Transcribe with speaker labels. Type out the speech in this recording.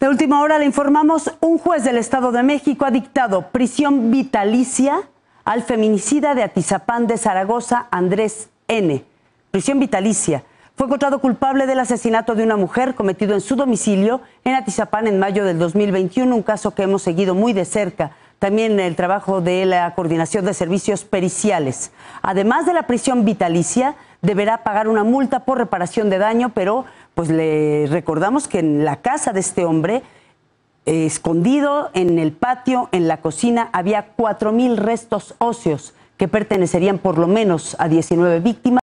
Speaker 1: De última hora le informamos, un juez del Estado de México ha dictado prisión vitalicia al feminicida de Atizapán de Zaragoza, Andrés N. Prisión vitalicia. Fue encontrado culpable del asesinato de una mujer cometido en su domicilio en Atizapán en mayo del 2021, un caso que hemos seguido muy de cerca. También el trabajo de la Coordinación de Servicios Periciales. Además de la prisión vitalicia, deberá pagar una multa por reparación de daño, pero pues le recordamos que en la casa de este hombre, escondido en el patio, en la cocina, había 4.000 restos óseos que pertenecerían por lo menos a 19 víctimas.